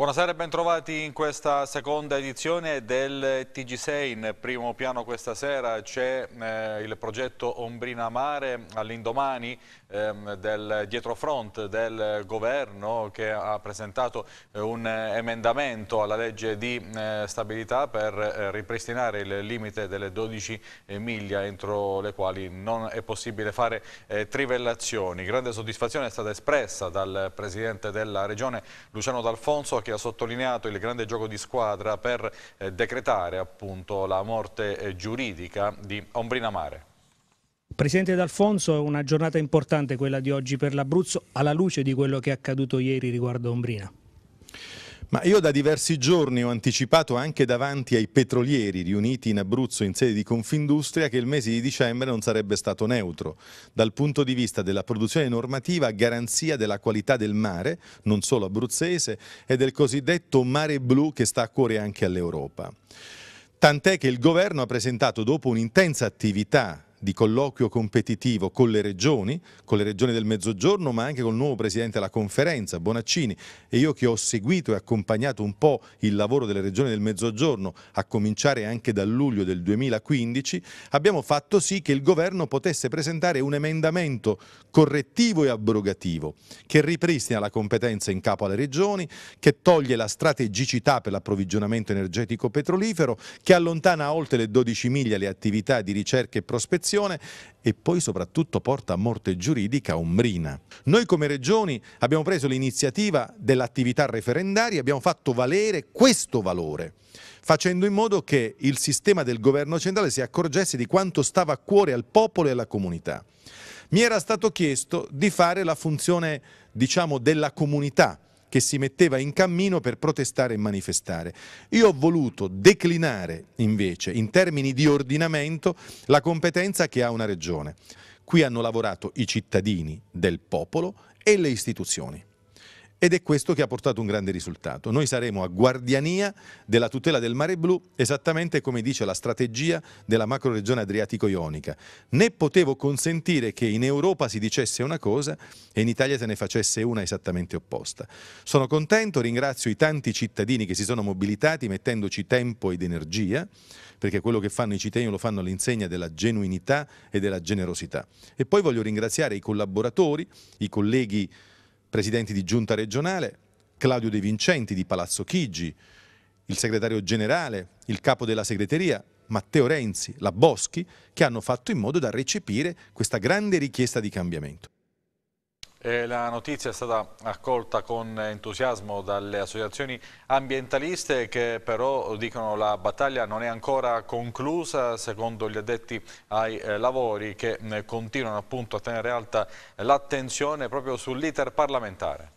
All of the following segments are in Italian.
Buonasera e bentrovati in questa seconda edizione del TG6. In primo piano questa sera c'è eh, il progetto Ombrina Mare all'indomani ehm, del dietrofront del governo che ha presentato eh, un emendamento alla legge di eh, stabilità per eh, ripristinare il limite delle 12 miglia entro le quali non è possibile fare eh, trivellazioni. Grande soddisfazione è stata espressa dal Presidente della Regione Luciano D'Alfonso Marchi ha sottolineato il grande gioco di squadra per eh, decretare appunto la morte eh, giuridica di Ombrina Mare. Presidente D'Alfonso, è una giornata importante quella di oggi per l'Abruzzo alla luce di quello che è accaduto ieri riguardo Ombrina. Ma io da diversi giorni ho anticipato anche davanti ai petrolieri riuniti in Abruzzo in sede di Confindustria che il mese di dicembre non sarebbe stato neutro dal punto di vista della produzione normativa a garanzia della qualità del mare, non solo abruzzese, e del cosiddetto mare blu che sta a cuore anche all'Europa. Tant'è che il governo ha presentato dopo un'intensa attività di colloquio competitivo con le regioni, con le regioni del Mezzogiorno, ma anche con il nuovo presidente della conferenza, Bonaccini. E io che ho seguito e accompagnato un po' il lavoro delle regioni del Mezzogiorno, a cominciare anche dal luglio del 2015, abbiamo fatto sì che il governo potesse presentare un emendamento correttivo e abrogativo, che ripristina la competenza in capo alle regioni, che toglie la strategicità per l'approvvigionamento energetico petrolifero, che allontana oltre le 12 miglia le attività di ricerca e prospezione direzione e poi soprattutto porta a morte giuridica Ombrina. Noi come regioni abbiamo preso l'iniziativa dell'attività referendaria, abbiamo fatto valere questo valore, facendo in modo che il sistema del governo centrale si accorgesse di quanto stava a cuore al popolo e alla comunità. Mi era stato chiesto di fare la funzione diciamo, della comunità, che si metteva in cammino per protestare e manifestare. Io ho voluto declinare invece in termini di ordinamento la competenza che ha una regione. Qui hanno lavorato i cittadini del popolo e le istituzioni. Ed è questo che ha portato un grande risultato. Noi saremo a guardiania della tutela del mare blu, esattamente come dice la strategia della macroregione adriatico-ionica. Né potevo consentire che in Europa si dicesse una cosa e in Italia se ne facesse una esattamente opposta. Sono contento, ringrazio i tanti cittadini che si sono mobilitati mettendoci tempo ed energia, perché quello che fanno i cittadini lo fanno all'insegna della genuinità e della generosità. E poi voglio ringraziare i collaboratori, i colleghi presidenti di giunta regionale, Claudio De Vincenti di Palazzo Chigi, il segretario generale, il capo della segreteria, Matteo Renzi, la Boschi, che hanno fatto in modo da recepire questa grande richiesta di cambiamento. Eh, la notizia è stata accolta con entusiasmo dalle associazioni ambientaliste che però dicono la battaglia non è ancora conclusa secondo gli addetti ai eh, lavori che eh, continuano appunto a tenere alta l'attenzione proprio sull'iter parlamentare.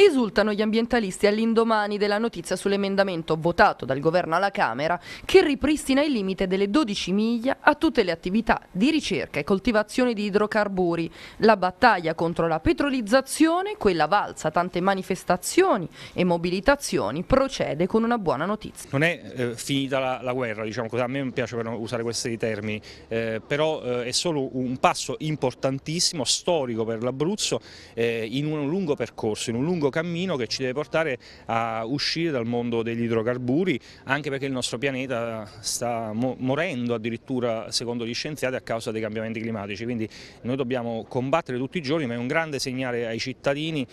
Esultano gli ambientalisti all'indomani della notizia sull'emendamento votato dal governo alla Camera che ripristina il limite delle 12 miglia a tutte le attività di ricerca e coltivazione di idrocarburi. La battaglia contro la petrolizzazione, quella valsa tante manifestazioni e mobilitazioni, procede con una buona notizia. Non è eh, finita la, la guerra, diciamo a me non piace usare questi termini, eh, però eh, è solo un passo importantissimo, storico per l'Abruzzo, eh, in un lungo percorso, in un lungo lungo cammino che ci deve portare a uscire dal mondo degli idrocarburi, anche perché il nostro pianeta sta morendo addirittura, secondo gli scienziati, a causa dei cambiamenti climatici. Quindi noi dobbiamo combattere tutti i giorni, ma è un grande segnale ai cittadini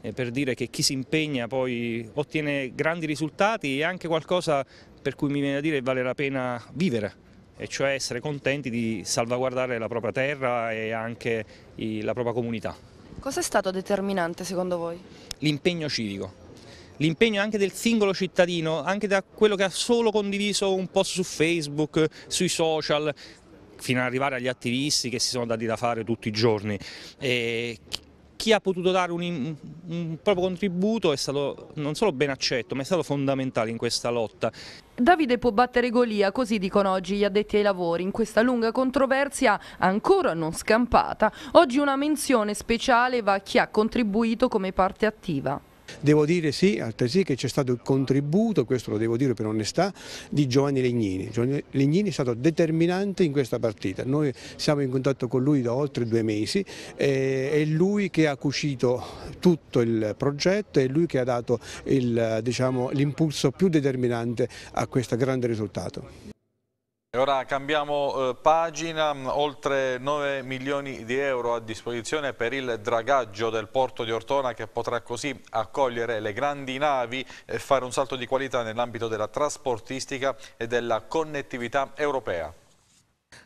eh, per dire che chi si impegna poi ottiene grandi risultati e anche qualcosa per cui mi viene a dire che vale la pena vivere e cioè essere contenti di salvaguardare la propria terra e anche la propria comunità. Cosa è stato determinante secondo voi? L'impegno civico, l'impegno anche del singolo cittadino, anche da quello che ha solo condiviso un post su Facebook, sui social, fino ad arrivare agli attivisti che si sono dati da fare tutti i giorni. E chi ha potuto dare un, un proprio contributo è stato non solo ben accetto, ma è stato fondamentale in questa lotta. Davide può battere Golia, così dicono oggi gli addetti ai lavori, in questa lunga controversia ancora non scampata. Oggi una menzione speciale va a chi ha contribuito come parte attiva. Devo dire sì, altresì che c'è stato il contributo, questo lo devo dire per onestà, di Giovanni Legnini. Giovanni Legnini è stato determinante in questa partita, noi siamo in contatto con lui da oltre due mesi, eh, è lui che ha cucito tutto il progetto, è lui che ha dato diciamo, l'impulso diciamo, più determinante a questo grande risultato. Ora cambiamo eh, pagina, oltre 9 milioni di euro a disposizione per il dragaggio del porto di Ortona che potrà così accogliere le grandi navi e fare un salto di qualità nell'ambito della trasportistica e della connettività europea.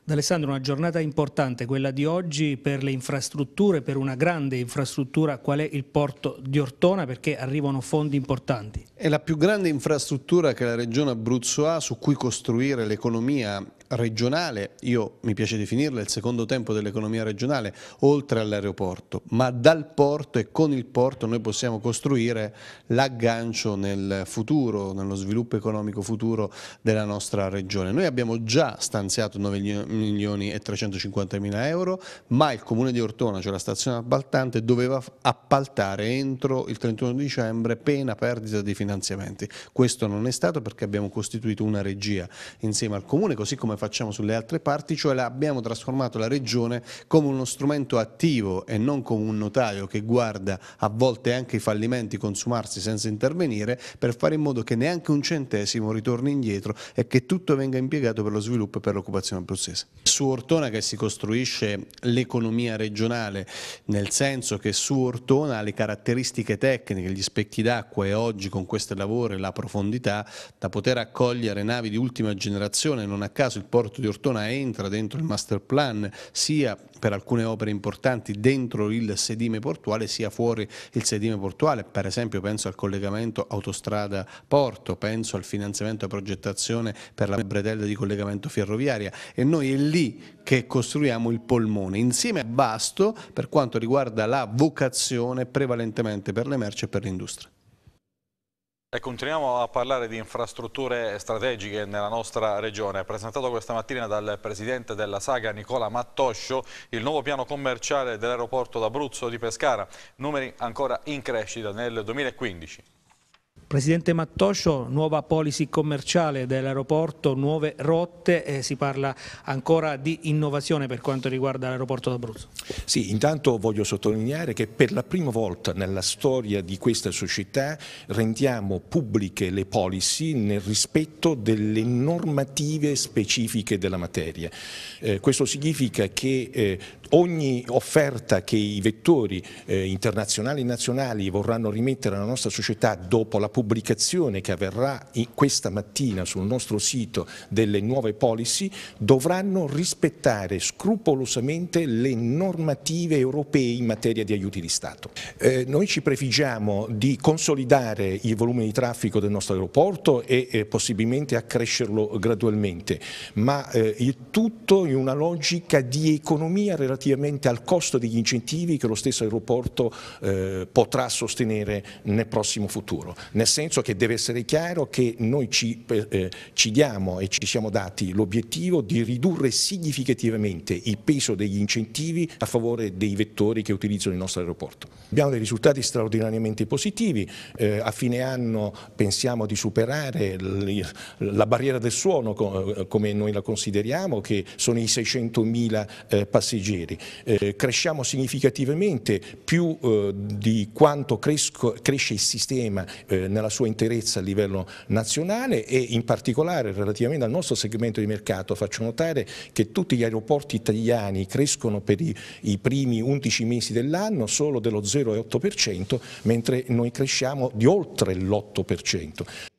D'Alessandro, una giornata importante quella di oggi per le infrastrutture, per una grande infrastruttura qual è il porto di Ortona perché arrivano fondi importanti. È la più grande infrastruttura che la regione Abruzzo ha su cui costruire l'economia regionale, io mi piace definirla il secondo tempo dell'economia regionale, oltre all'aeroporto, ma dal porto e con il porto noi possiamo costruire l'aggancio nel futuro, nello sviluppo economico futuro della nostra regione. Noi abbiamo già stanziato 9 milioni milioni e 350 mila euro, ma il comune di Ortona, cioè la stazione appaltante, doveva appaltare entro il 31 dicembre pena perdita dei finanziamenti. Questo non è stato perché abbiamo costituito una regia insieme al comune, così come facciamo sulle altre parti, cioè abbiamo trasformato la regione come uno strumento attivo e non come un notaio che guarda a volte anche i fallimenti consumarsi senza intervenire per fare in modo che neanche un centesimo ritorni indietro e che tutto venga impiegato per lo sviluppo e per l'occupazione abruzzese. Su Ortona che si costruisce l'economia regionale, nel senso che su Ortona le caratteristiche tecniche, gli specchi d'acqua e oggi con questo lavoro e la profondità da poter accogliere navi di ultima generazione, non a caso il porto di Ortona entra dentro il master plan sia per alcune opere importanti dentro il sedime portuale sia fuori il sedime portuale, per esempio penso al collegamento autostrada Porto, penso al finanziamento e progettazione per la bretella di collegamento ferroviaria e noi è lì che costruiamo il polmone insieme a Basto per quanto riguarda la vocazione prevalentemente per le merci e per l'industria. E continuiamo a parlare di infrastrutture strategiche nella nostra regione. Presentato questa mattina dal presidente della Saga Nicola Mattoscio il nuovo piano commerciale dell'aeroporto d'Abruzzo di Pescara, numeri ancora in crescita nel 2015. Presidente Mattoscio, nuova policy commerciale dell'aeroporto, nuove rotte, eh, si parla ancora di innovazione per quanto riguarda l'aeroporto d'Abruzzo. Sì, intanto voglio sottolineare che per la prima volta nella storia di questa società rendiamo pubbliche le policy nel rispetto delle normative specifiche della materia. Eh, questo significa che eh, ogni offerta che i vettori eh, internazionali e nazionali vorranno rimettere alla nostra società dopo la pubblicazione che avverrà questa mattina sul nostro sito delle nuove policy dovranno rispettare scrupolosamente le normative europee in materia di aiuti di Stato. Eh, noi ci prefiggiamo di consolidare il volume di traffico del nostro aeroporto e eh, possibilmente accrescerlo gradualmente, ma eh, il tutto in una logica di economia relativamente al costo degli incentivi che lo stesso aeroporto eh, potrà sostenere nel prossimo futuro. Nel nel senso che deve essere chiaro che noi ci, eh, eh, ci diamo e ci siamo dati l'obiettivo di ridurre significativamente il peso degli incentivi a favore dei vettori che utilizzano il nostro aeroporto. Abbiamo dei risultati straordinariamente positivi, eh, a fine anno pensiamo di superare la barriera del suono eh, come noi la consideriamo, che sono i 600.000 eh, passeggeri. Eh, cresciamo significativamente più di quanto cresco, cresce il sistema eh, nella sua interezza a livello nazionale e in particolare relativamente al nostro segmento di mercato faccio notare che tutti gli aeroporti italiani crescono per i, i primi 11 mesi dell'anno solo dello 0,8% mentre noi cresciamo di oltre l'8%.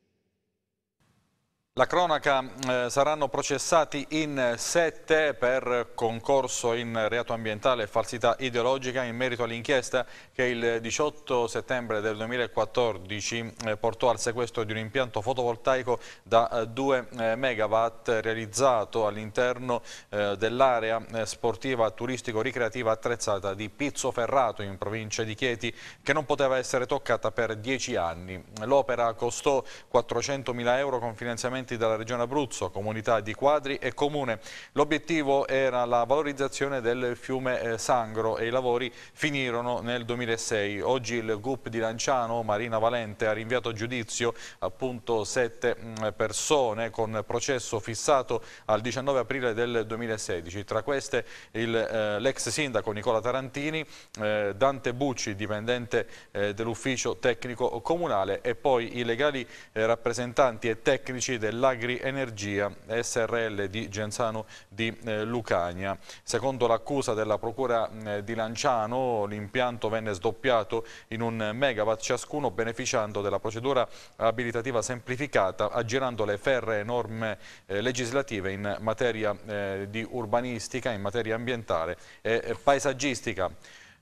La cronaca eh, saranno processati in sette per concorso in reato ambientale e falsità ideologica in merito all'inchiesta che il 18 settembre del 2014 eh, portò al sequestro di un impianto fotovoltaico da eh, 2 eh, megawatt realizzato all'interno eh, dell'area eh, sportiva turistico-ricreativa attrezzata di Pizzo Ferrato in provincia di Chieti che non poteva essere toccata per 10 anni. L'opera costò 400.000 euro con finanziamenti provenienti dalla regione Abruzzo, comunità di Quadri e Comune. L'obiettivo era la valorizzazione del fiume eh, Sangro e i lavori finirono nel 2006. Oggi il GUP di Lanciano, Marina Valente, ha rinviato a giudizio appunto sette mm, persone con processo fissato al 19 aprile del 2016. Tra queste eh, l'ex sindaco Nicola Tarantini, eh, Dante Bucci, dipendente eh, dell'ufficio tecnico comunale e poi i legali eh, rappresentanti e tecnici del dell'Agri Energia SRL di Genzano di eh, Lucania. Secondo l'accusa della Procura mm, di Lanciano l'impianto venne sdoppiato in un megawatt ciascuno beneficiando della procedura abilitativa semplificata aggirando le ferre norme eh, legislative in materia eh, di urbanistica, in materia ambientale e paesaggistica.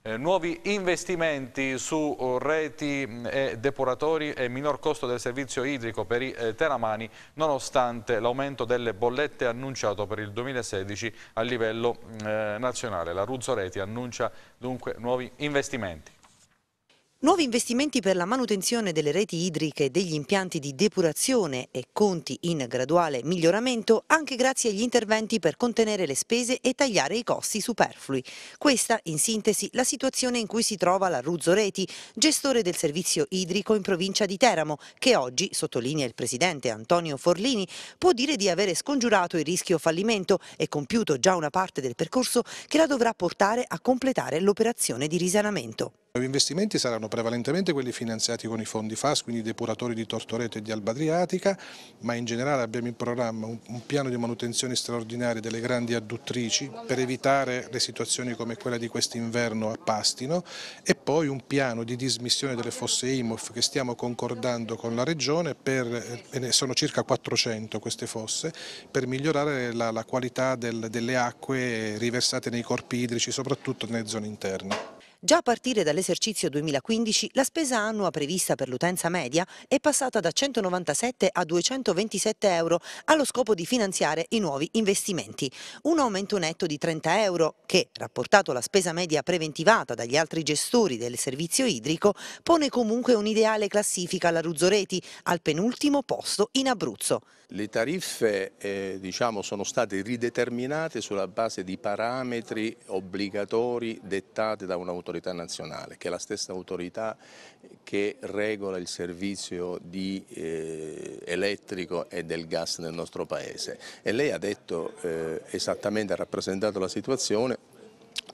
Eh, nuovi investimenti su eh, reti mm, e depuratori e minor costo del servizio idrico per i eh, teramani nonostante l'aumento delle bollette annunciato per il 2016 a livello mm, eh, nazionale. La Ruzzo Reti annuncia dunque nuovi investimenti. Nuovi investimenti per la manutenzione delle reti idriche e degli impianti di depurazione e conti in graduale miglioramento anche grazie agli interventi per contenere le spese e tagliare i costi superflui. Questa, in sintesi, la situazione in cui si trova la Ruzzo Reti, gestore del servizio idrico in provincia di Teramo, che oggi, sottolinea il presidente Antonio Forlini, può dire di avere scongiurato il rischio fallimento e compiuto già una parte del percorso che la dovrà portare a completare l'operazione di risanamento. Gli investimenti saranno sono prevalentemente quelli finanziati con i fondi FAS, quindi depuratori di Tortoreto e di Alba Adriatica, ma in generale abbiamo in programma un, un piano di manutenzione straordinaria delle grandi adduttrici per evitare le situazioni come quella di quest'inverno a Pastino e poi un piano di dismissione delle fosse IMOF che stiamo concordando con la Regione, per, eh, sono circa 400 queste fosse, per migliorare la, la qualità del, delle acque riversate nei corpi idrici, soprattutto nelle zone interne. Già a partire dall'esercizio 2015 la spesa annua prevista per l'utenza media è passata da 197 a 227 euro allo scopo di finanziare i nuovi investimenti, un aumento netto di 30 euro che, rapportato alla spesa media preventivata dagli altri gestori del servizio idrico, pone comunque un'ideale classifica alla Ruzzoreti al penultimo posto in Abruzzo. Le tariffe eh, diciamo, sono state rideterminate sulla base di parametri obbligatori dettati da un'autorità nazionale, che è la stessa autorità che regola il servizio di, eh, elettrico e del gas nel nostro Paese. E lei ha detto eh, esattamente, ha rappresentato la situazione,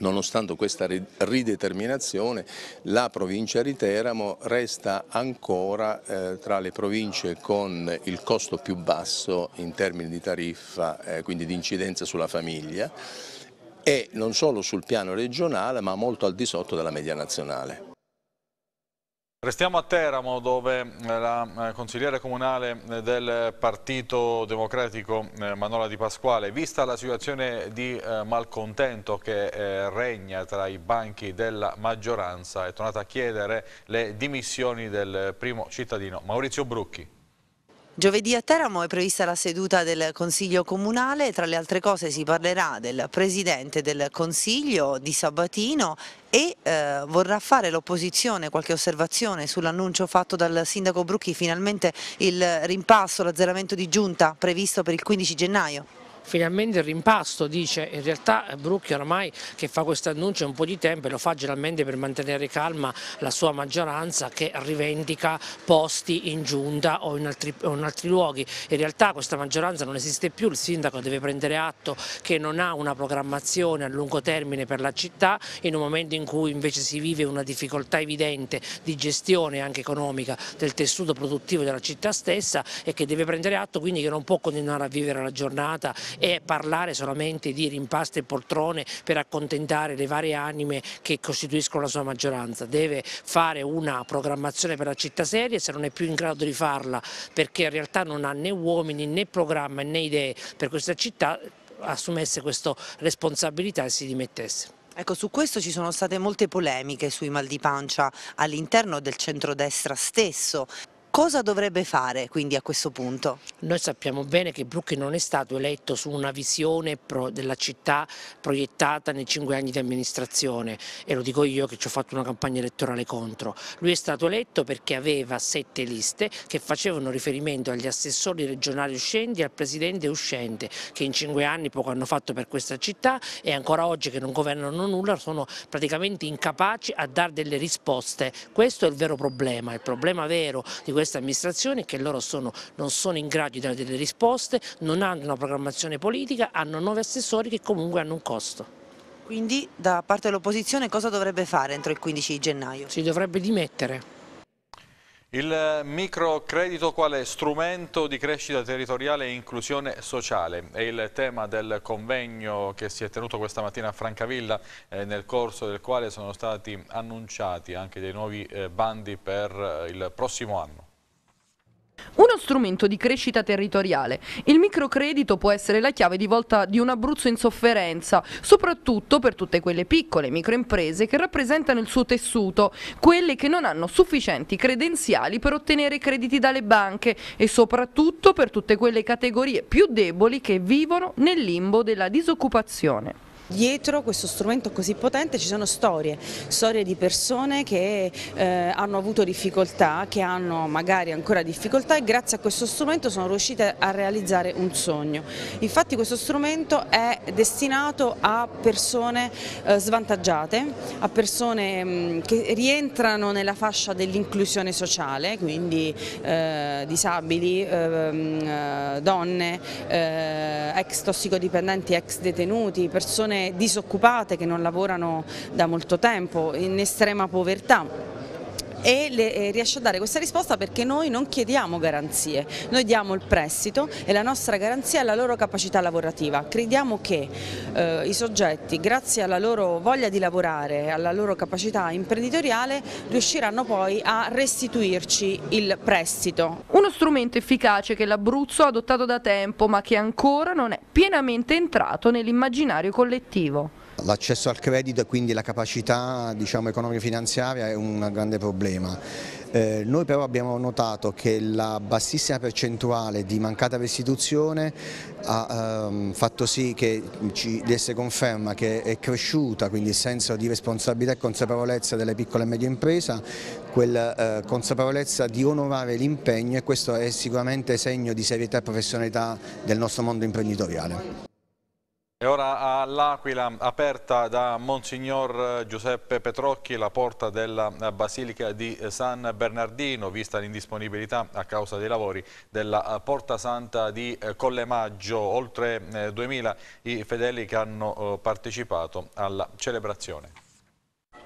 Nonostante questa rideterminazione, la provincia di Teramo resta ancora eh, tra le province con il costo più basso in termini di tariffa, eh, quindi di incidenza sulla famiglia, e non solo sul piano regionale, ma molto al di sotto della media nazionale. Restiamo a Teramo dove eh, la eh, consigliere comunale eh, del Partito Democratico Manola Di Pasquale, vista la situazione di malcontento che regna tra i banchi della maggioranza, è tornata a chiedere le dimissioni del primo cittadino Maurizio Brucchi. Giovedì a Teramo è prevista la seduta del Consiglio Comunale, tra le altre cose si parlerà del Presidente del Consiglio di Sabatino e eh, vorrà fare l'opposizione qualche osservazione sull'annuncio fatto dal Sindaco Brucchi, finalmente il rimpasso, l'azzeramento di giunta previsto per il 15 gennaio finalmente il rimpasto, dice, in realtà eh, Brucchi ormai che fa questo annuncio un po' di tempo e lo fa generalmente per mantenere calma la sua maggioranza che rivendica posti in giunta o in altri, o in altri luoghi, in realtà questa maggioranza non esiste più, il sindaco deve prendere atto che non ha una programmazione a lungo termine per la città in un momento in cui invece si vive una difficoltà evidente di gestione anche economica del tessuto produttivo della città stessa e che deve prendere atto quindi che non può continuare a vivere la giornata e parlare solamente di rimpasto e poltrone per accontentare le varie anime che costituiscono la sua maggioranza. Deve fare una programmazione per la città seria se non è più in grado di farla perché in realtà non ha né uomini né programma né idee per questa città assumesse questa responsabilità e si dimettesse. Ecco, su questo ci sono state molte polemiche sui mal di pancia all'interno del centrodestra stesso. Cosa dovrebbe fare quindi a questo punto? Noi sappiamo bene che Brucchi non è stato eletto su una visione della città proiettata nei cinque anni di amministrazione e lo dico io che ci ho fatto una campagna elettorale contro. Lui è stato eletto perché aveva sette liste che facevano riferimento agli assessori regionali uscenti e al presidente uscente che in cinque anni poco hanno fatto per questa città e ancora oggi che non governano nulla sono praticamente incapaci a dare delle risposte. Questo è il vero problema, il problema vero di questo queste amministrazioni che loro sono, non sono in grado di dare delle risposte, non hanno una programmazione politica, hanno nuovi assessori che comunque hanno un costo. Quindi da parte dell'opposizione cosa dovrebbe fare entro il 15 gennaio? Si dovrebbe dimettere. Il microcredito quale strumento di crescita territoriale e inclusione sociale è il tema del convegno che si è tenuto questa mattina a Francavilla eh, nel corso del quale sono stati annunciati anche dei nuovi eh, bandi per eh, il prossimo anno. Uno strumento di crescita territoriale. Il microcredito può essere la chiave di volta di un Abruzzo in sofferenza, soprattutto per tutte quelle piccole microimprese che rappresentano il suo tessuto, quelle che non hanno sufficienti credenziali per ottenere crediti dalle banche e soprattutto per tutte quelle categorie più deboli che vivono nel limbo della disoccupazione dietro questo strumento così potente ci sono storie, storie di persone che eh, hanno avuto difficoltà, che hanno magari ancora difficoltà e grazie a questo strumento sono riuscite a realizzare un sogno. Infatti questo strumento è destinato a persone eh, svantaggiate, a persone mh, mm, che rientrano nella fascia dell'inclusione sociale, quindi eh, disabili, eh, mm, eh, donne, eh, ex tossicodipendenti, ex detenuti, persone disoccupate che non lavorano da molto tempo, in estrema povertà e le, eh, riesce a dare questa risposta perché noi non chiediamo garanzie, noi diamo il prestito e la nostra garanzia è la loro capacità lavorativa. Crediamo che eh, i soggetti, grazie alla loro voglia di lavorare, alla loro capacità imprenditoriale, riusciranno poi a restituirci il prestito. Uno strumento efficace che l'Abruzzo ha adottato da tempo ma che ancora non è pienamente entrato nell'immaginario collettivo. L'accesso al credito e quindi la capacità diciamo, economico-finanziaria è un grande problema. Eh, noi però abbiamo notato che la bassissima percentuale di mancata restituzione ha ehm, fatto sì che ci desse conferma che è cresciuta quindi il senso di responsabilità e consapevolezza delle piccole e medie imprese, quella eh, consapevolezza di onorare l'impegno e questo è sicuramente segno di serietà e professionalità del nostro mondo imprenditoriale. E ora all'Aquila, aperta da Monsignor eh, Giuseppe Petrocchi, la porta della eh, Basilica di eh, San Bernardino, vista l'indisponibilità a causa dei lavori della Porta Santa di Collemaggio. Oltre 2000 i fedeli che hanno partecipato alla celebrazione.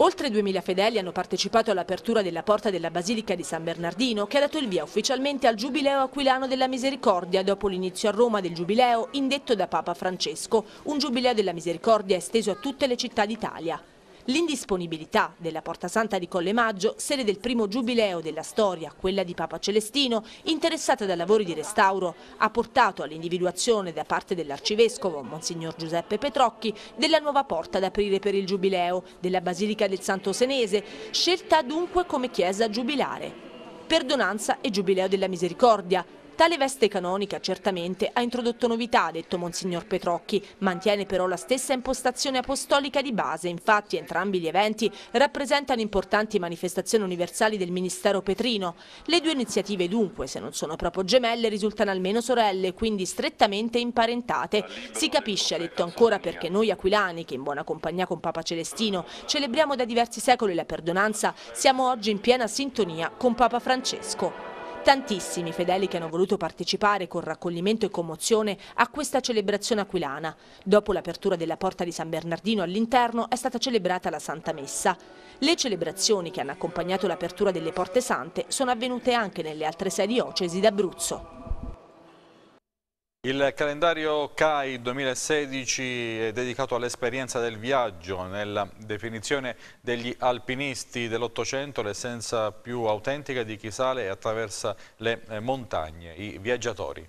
Oltre 2.000 fedeli hanno partecipato all'apertura della porta della Basilica di San Bernardino che ha dato il via ufficialmente al Giubileo Aquilano della Misericordia dopo l'inizio a Roma del Giubileo indetto da Papa Francesco, un Giubileo della Misericordia esteso a tutte le città d'Italia. L'indisponibilità della Porta Santa di Collemaggio, sede del primo giubileo della storia, quella di Papa Celestino, interessata da lavori di restauro, ha portato all'individuazione da parte dell'arcivescovo, Monsignor Giuseppe Petrocchi, della nuova porta da aprire per il giubileo, della Basilica del Santo Senese, scelta dunque come chiesa giubilare. Perdonanza e Giubileo della Misericordia, Tale veste canonica certamente ha introdotto novità, ha detto Monsignor Petrocchi, mantiene però la stessa impostazione apostolica di base, infatti entrambi gli eventi rappresentano importanti manifestazioni universali del Ministero Petrino. Le due iniziative dunque, se non sono proprio gemelle, risultano almeno sorelle, quindi strettamente imparentate. Si capisce, ha detto ancora, perché noi aquilani, che in buona compagnia con Papa Celestino celebriamo da diversi secoli la perdonanza, siamo oggi in piena sintonia con Papa Francesco. Tantissimi fedeli che hanno voluto partecipare con raccoglimento e commozione a questa celebrazione aquilana. Dopo l'apertura della porta di San Bernardino all'interno è stata celebrata la Santa Messa. Le celebrazioni che hanno accompagnato l'apertura delle Porte Sante sono avvenute anche nelle altre sei diocesi d'Abruzzo. Il calendario CAI 2016 è dedicato all'esperienza del viaggio, nella definizione degli alpinisti dell'Ottocento l'essenza più autentica di chi sale e attraversa le eh, montagne, i viaggiatori.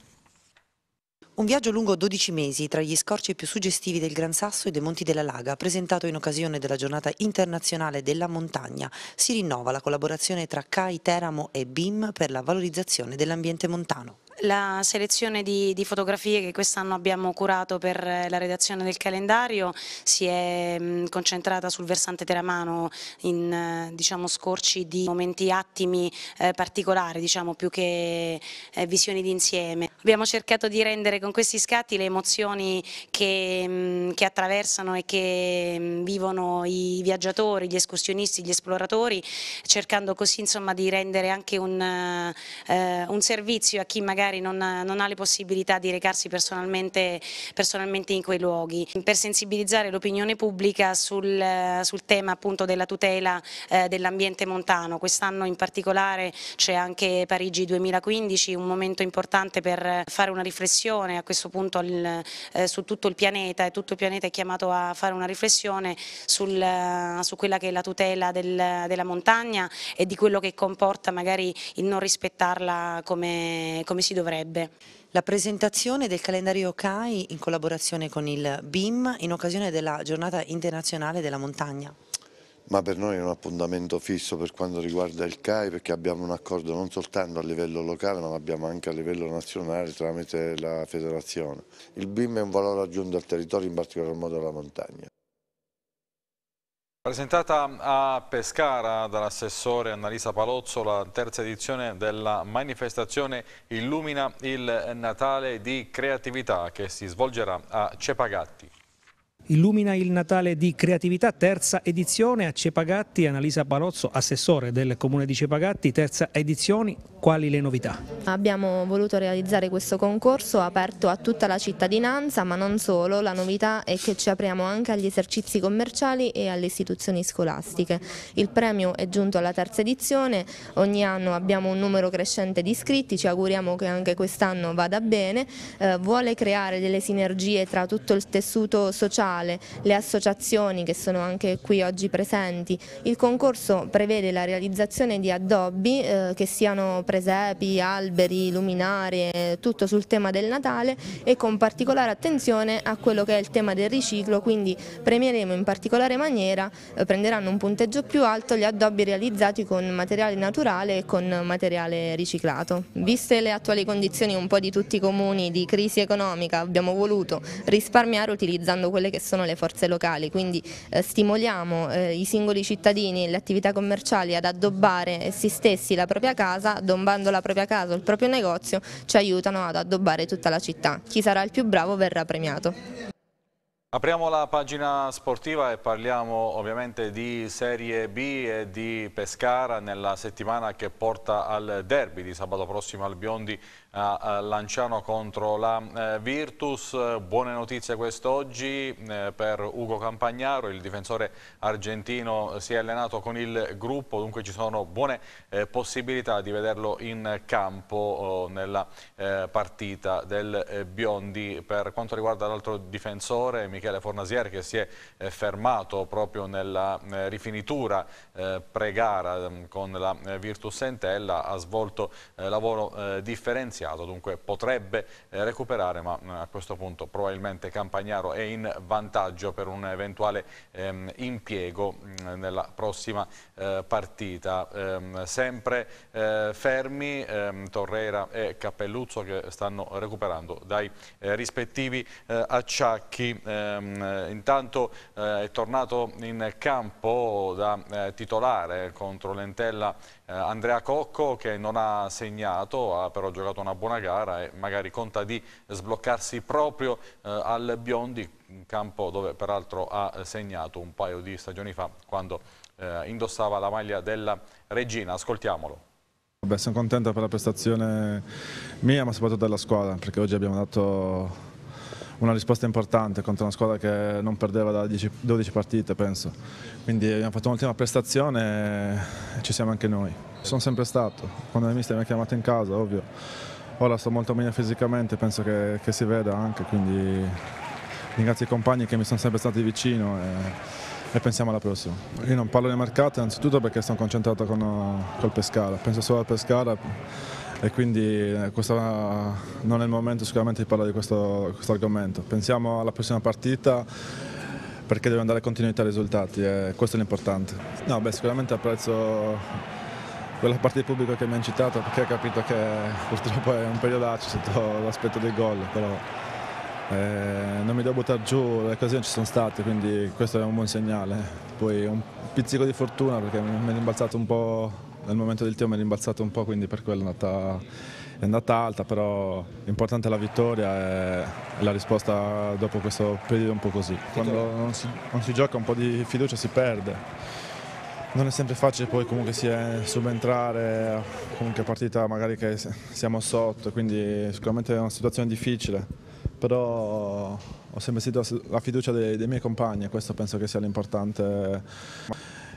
Un viaggio lungo 12 mesi tra gli scorci più suggestivi del Gran Sasso e dei Monti della Laga, presentato in occasione della giornata internazionale della montagna, si rinnova la collaborazione tra CAI Teramo e BIM per la valorizzazione dell'ambiente montano la selezione di, di fotografie che quest'anno abbiamo curato per eh, la redazione del calendario si è mh, mm, concentrata sul versante teramano in eh, diciamo, scorci di momenti attimi eh, particolari, diciamo, più che eh, visioni d'insieme. Abbiamo cercato di rendere con questi scatti le emozioni che, mh, mm, che attraversano e che mh, mm, vivono i viaggiatori, gli escursionisti, gli esploratori, cercando così insomma, di rendere anche un, eh, un servizio a chi magari magari non, non ha le possibilità di recarsi personalmente, personalmente in quei luoghi. Per sensibilizzare l'opinione pubblica sul, sul, tema appunto della tutela eh, dell'ambiente montano, quest'anno in particolare c'è anche Parigi 2015, un momento importante per fare una riflessione a questo punto al, eh, su tutto il pianeta e tutto il pianeta è chiamato a fare una riflessione sul, eh, su quella che è la tutela del, della montagna e di quello che comporta magari il non rispettarla come, come si deve dovrebbe. La presentazione del calendario CAI in collaborazione con il BIM in occasione della giornata internazionale della montagna. Ma per noi è un appuntamento fisso per quanto riguarda il CAI perché abbiamo un accordo non soltanto a livello locale ma abbiamo anche a livello nazionale tramite la federazione. Il BIM è un valore aggiunto al territorio, in particolar modo alla montagna. Presentata a Pescara dall'assessore Annalisa Palozzo la terza edizione della manifestazione Illumina il Natale di Creatività che si svolgerà a Cepagatti illumina il Natale di Creatività, terza edizione a Cepagatti, Annalisa Palozzo, assessore del comune di Cepagatti, terza edizione, quali le novità? Abbiamo voluto realizzare questo concorso aperto a tutta la cittadinanza, ma non solo, la novità è che ci apriamo anche agli esercizi commerciali e alle istituzioni scolastiche. Il premio è giunto alla terza edizione, ogni anno abbiamo un numero crescente di iscritti, ci auguriamo che anche quest'anno vada bene, eh, vuole creare delle sinergie tra tutto il tessuto sociale locale, le associazioni che sono anche qui oggi presenti. Il concorso prevede la realizzazione di addobbi eh, che siano presepi, alberi, luminarie, eh, tutto sul tema del Natale e con particolare attenzione a quello che è il tema del riciclo, quindi premieremo in particolare maniera, eh, prenderanno un punteggio più alto gli addobbi realizzati con materiale naturale e con materiale riciclato. Viste le attuali condizioni un po' di tutti i comuni di crisi economica abbiamo voluto risparmiare utilizzando quelle che sono sono le forze locali, quindi eh, stimoliamo eh, i singoli cittadini e le attività commerciali ad addobbare essi stessi la propria casa, addobbando la propria casa o il proprio negozio ci aiutano ad addobbare tutta la città. Chi sarà il più bravo verrà premiato. Apriamo la pagina sportiva e parliamo ovviamente di Serie B e di Pescara nella settimana che porta al derby di sabato prossimo al Biondi a Lanciano contro la eh, Virtus. Buone notizie quest'oggi eh, per Ugo Campagnaro, il difensore argentino eh, si è allenato con il gruppo, dunque ci sono buone possibilità di vederlo in campo oh, nella partita del Biondi. Per quanto riguarda l'altro difensore, Michele Fornasier che si è fermato proprio nella rifinitura pre-gara mm, con la Virtus Entella, ha svolto lavoro differenziato iniziato, dunque potrebbe eh, recuperare, ma eh, a questo punto probabilmente Campagnaro è in vantaggio per un eventuale ehm, impiego mh, mm, nella prossima eh, partita. Ehm, sempre eh, fermi ehm, Torreira e Cappelluzzo che stanno recuperando dai eh, rispettivi eh, acciacchi. Ehm, intanto è tornato in campo da titolare contro Lentella eh, Andrea Cocco che non ha segnato, ha però giocato una buona gara e magari conta di sbloccarsi proprio eh, al Biondi, un campo dove peraltro ha segnato un paio di stagioni fa quando eh, indossava la maglia della Regina. Ascoltiamolo. Beh, sono contento per la prestazione mia ma soprattutto della squadra perché oggi abbiamo dato una risposta importante contro una squadra che non perdeva da 10, 12 partite, penso. Quindi abbiamo fatto un'ottima prestazione e ci siamo anche noi. Sono sempre stato, quando il mister mi ha chiamato in casa, ovvio. Ora sto molto meglio fisicamente, penso che, che si veda anche, quindi ringrazio i compagni che mi sono sempre stati vicino. E e pensiamo alla prossima. Io non parlo di mercato innanzitutto perché sono concentrato con, col Pescara, penso solo al Pescara e quindi eh, non è il momento sicuramente di parlare di questo, questo argomento. Pensiamo alla prossima partita perché devono dare continuità ai risultati e eh, questo è l'importante. No, beh, sicuramente apprezzo quella parte di pubblico che mi ha incitato perché ha capito che purtroppo è un periodaccio sotto l'aspetto del gol, però eh, non mi devo buttare giù, le occasioni ci sono state, quindi questo è un buon segnale. Poi un pizzico di fortuna perché mi è rimbalzato un po' nel momento del tiro mi è rimbalzato un po', quindi per quello è andata, è andata alta, però importante la vittoria e la risposta dopo questo periodo è un po' così. Quando non si, non si gioca un po' di fiducia si perde. Non è sempre facile poi comunque sia subentrare, comunque partita magari che siamo sotto, quindi sicuramente è una situazione difficile, però ho sempre sentito la fiducia dei, dei miei compagni e questo penso che sia l'importante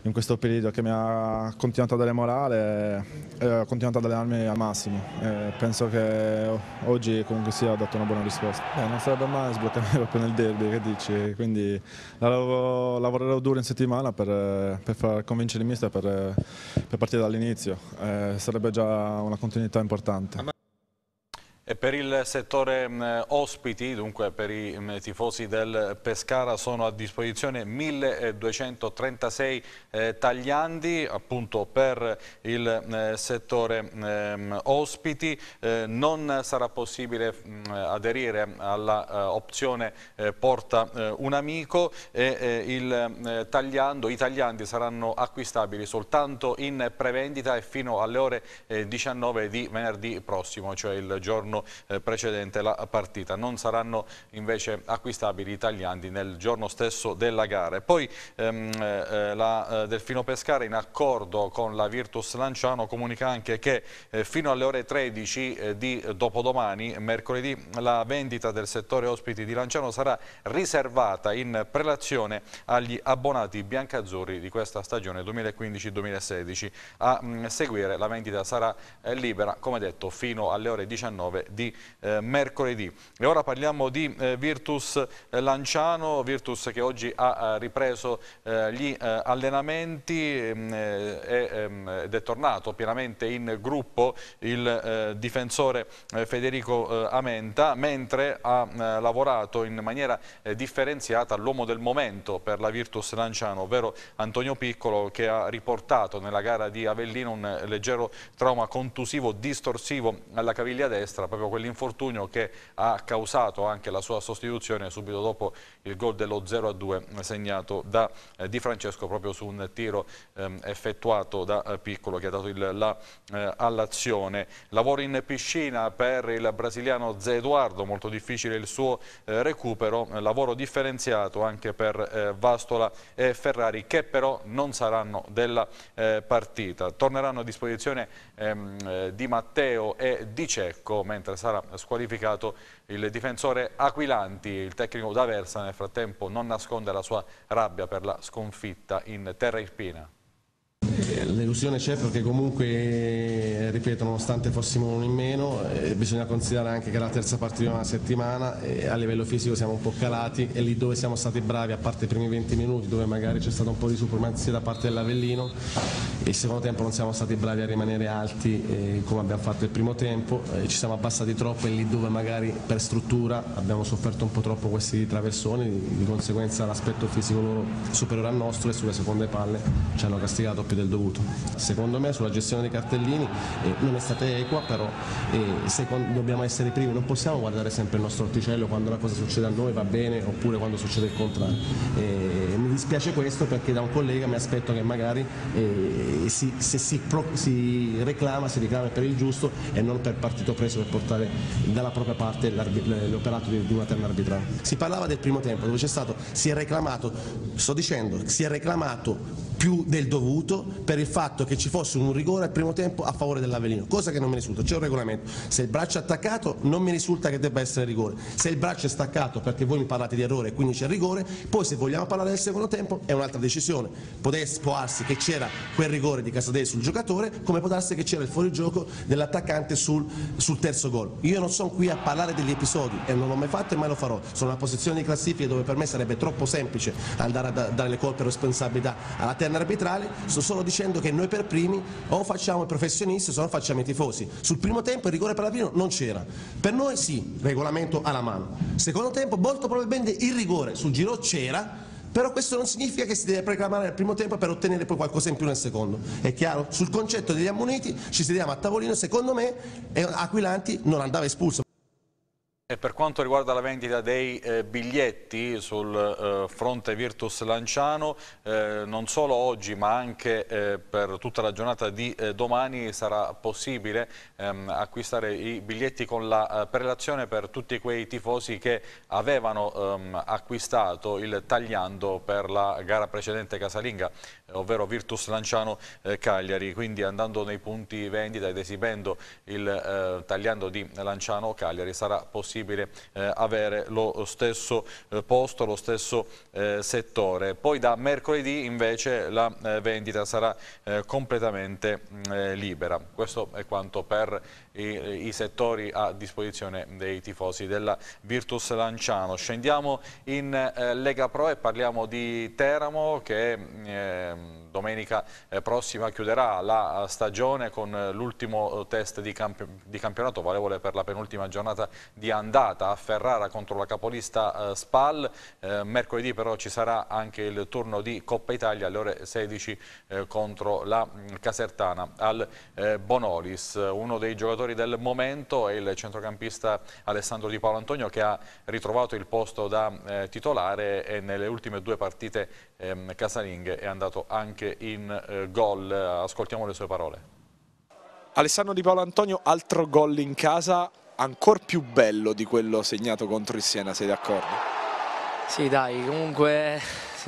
in questo periodo che mi ha continuato a dare morale e eh, ha continuato ad allenarmi al massimo. E penso che oggi comunque sia dato una buona risposta. Beh, non sarebbe mai sbloccarmi proprio nel derby, che dici? Quindi lavorerò, lavorerò duro in settimana per, per far convincere il mister per, per partire dall'inizio. Eh, sarebbe già una continuità importante. E per il settore mm, ospiti, dunque per i mm, tifosi del Pescara, sono a disposizione 1236 eh, tagliandi appunto per il mm, settore ospiti. Eh, non sarà possibile mh, aderire all'opzione eh, eh, porta un amico e il tagliando, i tagliandi saranno acquistabili soltanto in prevendita e fino alle ore 19 di venerdì prossimo, cioè il giorno giorno eh, precedente la partita. Non saranno invece acquistabili i tagliandi nel giorno stesso della gara. E poi ehm, eh, eh, la Delfino Pescara in accordo con la Virtus Lanciano comunica anche che fino alle ore 13 di dopodomani, mercoledì, la vendita del settore ospiti di Lanciano sarà riservata in prelazione agli abbonati biancazzurri di questa stagione 2015-2016. A mm, seguire la vendita sarà libera, come detto, fino alle ore 19 di eh, mercoledì. E ora parliamo di eh, Virtus eh, Lanciano, Virtus che oggi ha ripreso eh, gli eh, allenamenti ehm, ehm, ed è tornato pienamente in gruppo il difensore Federico Amenta, mentre ha lavorato in maniera differenziata l'uomo del momento per la Virtus Lanciano, ovvero Antonio Piccolo che ha riportato nella gara di Avellino un leggero trauma contusivo distorsivo alla caviglia destra, proprio quell'infortunio che ha causato anche la sua sostituzione subito dopo il gol dello 0-2 segnato da eh, Di Francesco proprio su un tiro ehm, effettuato da eh, Piccolo che ha dato il, la eh, all'azione. Lavoro in piscina per il brasiliano Zé Eduardo, molto difficile il suo recupero, lavoro differenziato anche per Vastola e Ferrari che però non saranno della partita. Torneranno a disposizione ehm, di Matteo e di Cecco, mentre mentre sarà squalificato il difensore Aquilanti. Il tecnico D'Aversa nel frattempo non nasconde la sua rabbia per la sconfitta in terra irpina. L'illusione c'è perché comunque, eh, ripeto, nonostante fossimo uno in meno, eh, bisogna considerare anche che la terza partita di una settimana e eh, a livello fisico siamo un po' calati e lì dove siamo stati bravi, a parte i primi 20 minuti dove magari c'è stato un po' di supremazia da parte dell'Avellino, il secondo tempo non siamo stati bravi a rimanere alti eh, come abbiamo fatto il primo tempo, eh, ci siamo abbassati troppo e lì dove magari per struttura abbiamo sofferto un po' troppo questi traversoni, di, di conseguenza l'aspetto fisico loro superiore al nostro e sulle seconde palle ci hanno castigato più del dovuto dovuto. Secondo me sulla gestione dei cartellini eh, non è stata equa, però eh, secondo, dobbiamo essere primi, non possiamo guardare sempre il nostro orticello quando una cosa succede a noi va bene oppure quando succede il contrario. Eh, mi dispiace questo perché da un collega mi aspetto che magari eh, si, se si, pro, si, reclama, si reclama per il giusto e non per partito preso per portare dalla propria parte l'operato di, di una terna arbitrale. Si parlava del primo tempo dove c'è stato, si è reclamato, sto dicendo, si è reclamato più del dovuto per il fatto che ci fosse un rigore al primo tempo a favore dell'Avellino, cosa che non mi risulta, c'è un regolamento, se il braccio è attaccato non mi risulta che debba essere rigore, se il braccio è staccato perché voi mi parlate di errore e quindi c'è rigore, poi se vogliamo parlare del secondo tempo è un'altra decisione, Potesse, può darsi che c'era quel rigore di Casadei sul giocatore come può darsi che c'era il fuorigioco dell'attaccante sul, sul terzo gol, io non sono qui a parlare degli episodi e non l'ho mai fatto e mai lo farò, sono una posizione di classifica dove per me sarebbe troppo semplice andare a dare le colpe e responsabilità alla terra interna arbitrale, sto solo dicendo che noi per primi o facciamo i professionisti o no facciamo i tifosi. Sul primo tempo il rigore per l'Avino non c'era. Per noi sì, regolamento alla mano. Secondo tempo molto probabilmente il rigore sul giro c'era, però questo non significa che si deve preclamare al primo tempo per ottenere poi qualcosa in più nel secondo. È chiaro? Sul concetto degli ammoniti ci sediamo a tavolino, secondo me Aquilanti non andava espulso. E per quanto riguarda la vendita dei eh, biglietti sul eh, fronte Virtus Lanciano, eh, non solo oggi ma anche eh, per tutta la giornata di eh, domani sarà possibile ehm, acquistare i biglietti con la eh, prelazione per tutti quei tifosi che avevano ehm, acquistato il tagliando per la gara precedente casalinga, ovvero Virtus Lanciano Cagliari. Quindi andando nei punti vendita ed esibendo il tagliando di Lanciano Cagliari sarà possibile possibile eh, avere lo stesso eh, posto, lo stesso eh, settore. Poi da mercoledì invece la vendita sarà completamente mm, libera. Questo è quanto per i, eh, i settori a disposizione dei tifosi della Virtus Lanciano. Scendiamo in eh, Lega Pro e parliamo di Teramo che mm, eh, domenica eh, prossima chiuderà la stagione con eh, l'ultimo test di, camp di, campionato valevole per la penultima giornata di andata a Ferrara contro la capolista eh, Spal. mercoledì però ci sarà anche il turno di Coppa Italia alle ore 16 contro la mm, Casertana al Bonolis. Uno dei giocatori giocatori del momento è il centrocampista Alessandro Di Paolo Antonio che ha ritrovato il posto da eh, titolare e nelle ultime due partite ehm, casalinghe è andato anche in eh, gol. Ascoltiamo le sue parole. Alessandro Di Paolo Antonio, altro gol in casa, ancora più bello di quello segnato contro il Siena, sei d'accordo? Sì dai, comunque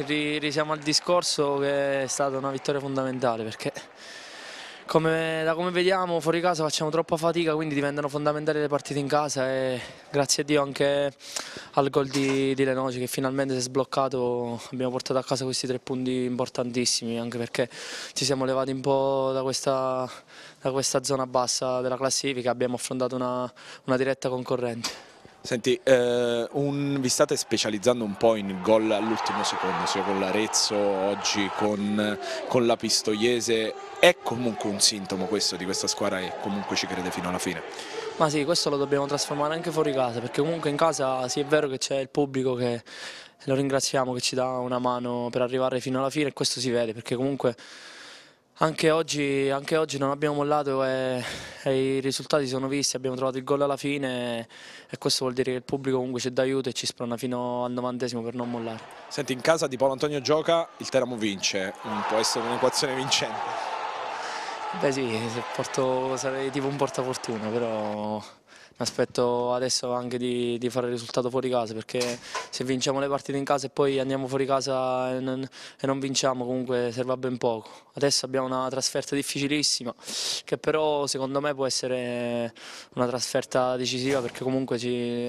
eh, risiamo al discorso che è stata una vittoria fondamentale perché come, da come vediamo fuori casa facciamo troppa fatica quindi diventano fondamentali le partite in casa e grazie a Dio anche al gol di, di Lenoci che finalmente si è sbloccato abbiamo portato a casa questi tre punti importantissimi anche perché ci siamo levati un po' da questa, da questa zona bassa della classifica abbiamo affrontato una, una diretta concorrente. Senti, eh, un, vi state specializzando un po' in gol all'ultimo secondo, sia con l'Arezzo, oggi con, con, la Pistoiese, è comunque un sintomo questo di questa squadra e comunque ci crede fino alla fine? Ma sì, questo lo dobbiamo trasformare anche fuori casa, perché comunque in casa sì è vero che c'è il pubblico che lo ringraziamo, che ci dà una mano per arrivare fino alla fine e questo si vede, perché comunque anche oggi, anche oggi, non abbiamo mollato e, e, i risultati sono visti, abbiamo trovato il gol alla fine e questo vuol dire che il pubblico comunque ci dà aiuto e ci sprona fino al novantesimo per non mollare. Senti, in casa di Paolo Antonio gioca, il Teramo vince, può essere un'equazione vincente. Beh sì, porto, sarei tipo un portafortuna, però mi aspetto adesso anche di, di, fare il risultato fuori casa perché se vinciamo le partite in casa e poi andiamo fuori casa e non, e non vinciamo comunque serve a ben poco. Adesso abbiamo una trasferta difficilissima che però secondo me può essere una trasferta decisiva perché comunque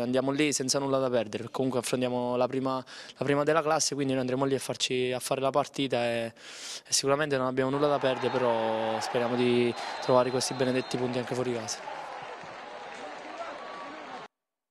andiamo lì senza nulla da perdere, comunque affrontiamo la prima, la prima, della classe quindi noi andremo lì a, farci, a fare la partita e, e sicuramente non abbiamo nulla da perdere però speriamo di trovare questi benedetti punti anche fuori casa.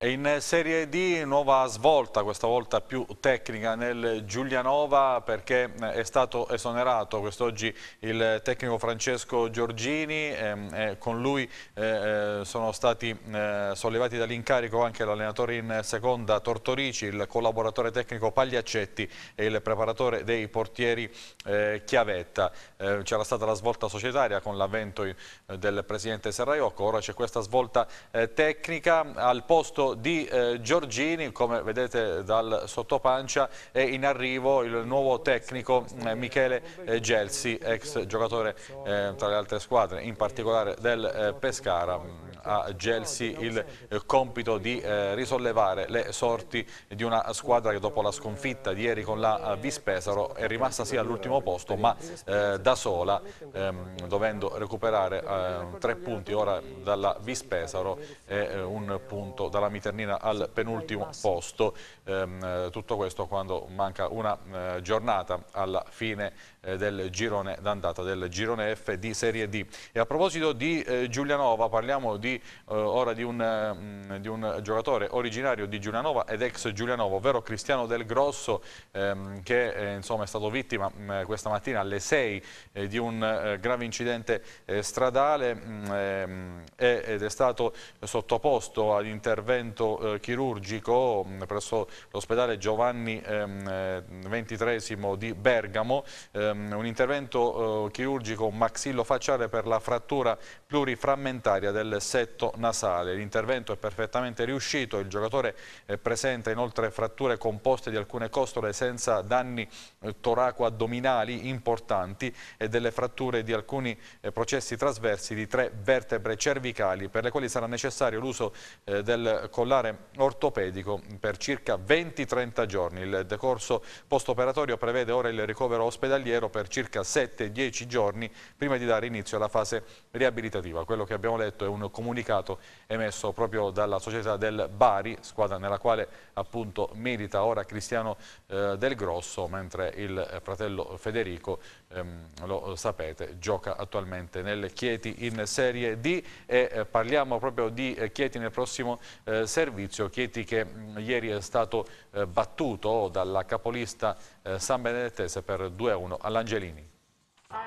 In Serie D nuova svolta, questa volta più tecnica nel Giulianova perché eh, è stato esonerato quest'oggi il tecnico Francesco Giorgini, ehm, con lui eh, eh, sono stati eh, sollevati dall'incarico anche l'allenatore in seconda Tortorici, il collaboratore tecnico Pagliaccetti e il preparatore dei portieri eh, Chiavetta. Eh, c'era stata la svolta societaria con l'avvento del presidente Serraiocco, ora c'è questa svolta tecnica al posto di eh, Giorgini, come vedete dal sottopancia, è in arrivo il nuovo tecnico eh, Michele eh, Gelsi, ex giocatore eh, tra le altre squadre, in particolare del eh, Pescara a Gelsi il eh, compito di eh, risollevare le sorti di una squadra che dopo la sconfitta di ieri con la Vispesaro eh, è rimasta sì all'ultimo posto ma da sola ehm, dovendo recuperare ehm, tre punti ora dalla Vispesaro e un punto dalla Miternina al penultimo posto. Ehm, tutto questo quando manca una giornata alla fine del girone d'andata del girone F di Serie D. E a proposito di Giulianova parliamo di eh, ora di un, mh, mm, di un, giocatore originario di Giulianova ed ex Giulianova, ovvero Cristiano Del Grosso, ehm, che eh, insomma, è stato vittima mh, mm, questa mattina alle 6 eh, di un eh, grave incidente eh, stradale mh, mm, ehm, ed è stato sottoposto ad intervento eh, chirurgico presso l'ospedale Giovanni XXIII ehm, di Bergamo, ehm, un intervento chirurgico maxillofacciale per la frattura pluriframmentaria del 6 setto nasale. L'intervento è perfettamente riuscito, il giocatore eh, presenta inoltre fratture composte di alcune costole senza danni eh, toraco-addominali importanti e delle fratture di alcuni eh, processi trasversi di tre vertebre cervicali per le quali sarà necessario l'uso del collare ortopedico per circa 20-30 giorni. Il decorso post-operatorio prevede ora il ricovero ospedaliero per circa 7-10 giorni prima di dare inizio alla fase riabilitativa. Quello che abbiamo letto è un comunicato comunicato emesso proprio dalla società del Bari, squadra nella quale appunto merita ora Cristiano eh, Del Grosso, mentre il eh, fratello Federico, ehm, lo sapete, gioca attualmente nel Chieti in Serie D e eh, parliamo proprio di eh, Chieti nel prossimo eh, servizio, Chieti che mh, mm, ieri è stato eh, battuto dalla capolista San Benedettese per 2-1 all'Angelini.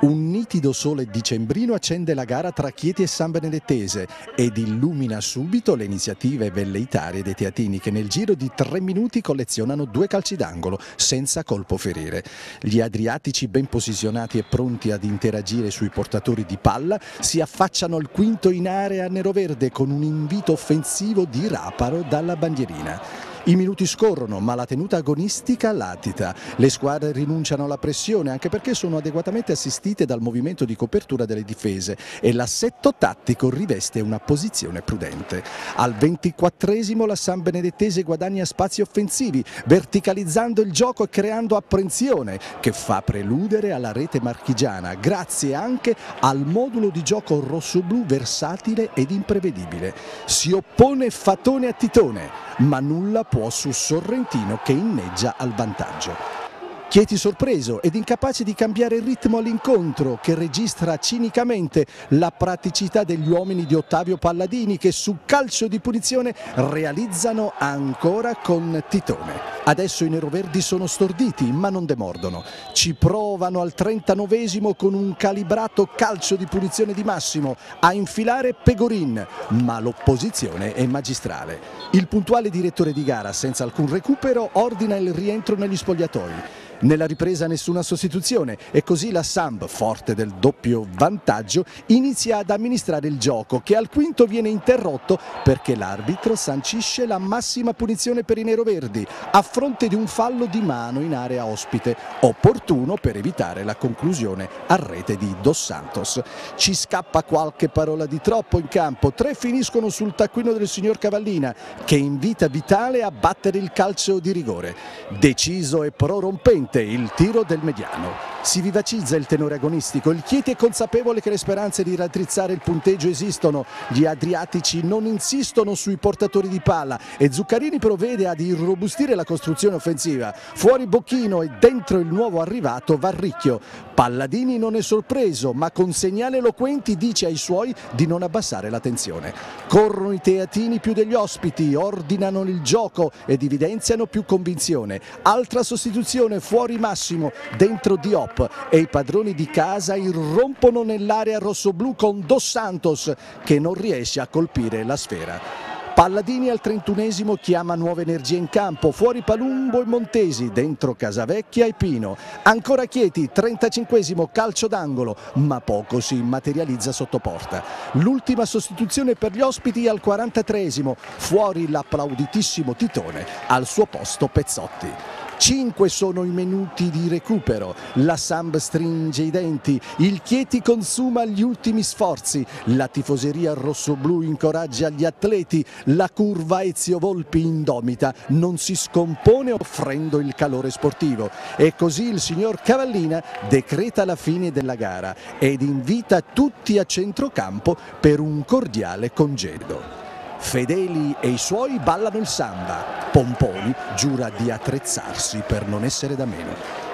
Un nitido sole dicembrino accende la gara tra Chieti e San Benedettese ed illumina subito le iniziative velleitarie dei teatini che nel giro di tre minuti collezionano due calci d'angolo senza colpo ferire. Gli adriatici ben posizionati e pronti ad interagire sui portatori di palla si affacciano al quinto in area neroverde con un invito offensivo di Raparo dalla bandierina. I minuti scorrono ma la tenuta agonistica latita. Le squadre rinunciano alla pressione anche perché sono adeguatamente assistite dal movimento di copertura delle difese e l'assetto tattico riveste una posizione prudente. Al 24 la San Benedettese guadagna spazi offensivi verticalizzando il gioco e creando apprensione che fa preludere alla rete marchigiana grazie anche al modulo di gioco rossoblu versatile ed imprevedibile. Si oppone Fatone a Titone ma nulla può può su Sorrentino che inneggia al vantaggio. Chieti sorpreso ed incapace di cambiare il ritmo all'incontro che registra cinicamente la praticità degli uomini di Ottavio Palladini che su calcio di punizione realizzano ancora con Titone. Adesso i neroverdi sono storditi ma non demordono. Ci provano al 39esimo con un calibrato calcio di punizione di Massimo a infilare Pegorin ma l'opposizione è magistrale. Il puntuale direttore di gara senza alcun recupero ordina il rientro negli spogliatoi. Nella ripresa nessuna sostituzione e così la Samb, forte del doppio vantaggio, inizia ad amministrare il gioco che al quinto viene interrotto perché l'arbitro sancisce la massima punizione per i neroverdi a fronte di un fallo di mano in area ospite, opportuno per evitare la conclusione a rete di Dos Santos. Ci scappa qualche parola di troppo in campo, tre finiscono sul taccuino del signor Cavallina che invita Vitale a battere il calcio di rigore. Deciso e prorompente Finalmente il tiro del mediano. Si vivacizza il tenore agonistico, il Chieti è consapevole che le speranze di raddrizzare il punteggio esistono, gli adriatici non insistono sui portatori di palla e Zuccarini provvede ad irrobustire la costruzione offensiva. Fuori Bocchino e dentro il nuovo arrivato Varricchio. Palladini non è sorpreso ma con segnali eloquenti dice ai suoi di non abbassare la tensione. Corrono i teatini più degli ospiti, ordinano il gioco ed evidenziano più convinzione. Altra sostituzione fuori Massimo, dentro Diop stop e i padroni di casa irrompono nell'area rossoblù con Dos Santos che non riesce a colpire la sfera. Palladini al 31esimo chiama nuove energie in campo, fuori Palumbo e Montesi, dentro Casavecchia e Pino. Ancora Chieti, 35 esimo calcio d'angolo, ma poco si materializza sotto porta. L'ultima sostituzione per gli ospiti al 43 esimo fuori l'applauditissimo Titone, al suo posto Pezzotti. 5 sono i minuti di recupero, la Samb stringe i denti, il Chieti consuma gli ultimi sforzi, la tifoseria rossoblu incoraggia gli atleti, la curva Ezio Volpi indomita, non si scompone offrendo il calore sportivo e così il signor Cavallina decreta la fine della gara ed invita tutti a centrocampo per un cordiale congedo. Fedeli e i suoi ballano il samba. Pomponi giura di attrezzarsi per non essere da meno.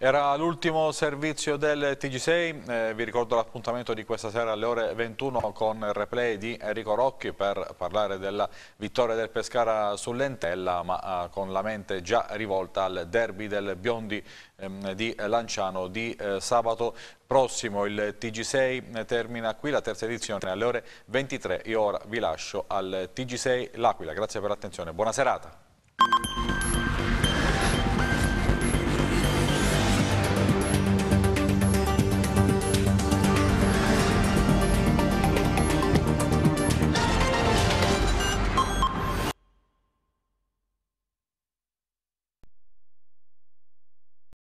Era l'ultimo servizio del TG6, eh, vi ricordo l'appuntamento di questa sera alle ore 21 con il replay di Enrico Rocchi per parlare della vittoria del Pescara sull'Entella ma eh, con la mente già rivolta al derby del Biondi ehm, di Lanciano di eh, sabato prossimo. Il TG6 eh, termina qui la terza edizione alle ore 23. Io ora vi lascio al TG6 L'Aquila, grazie per l'attenzione, buona serata.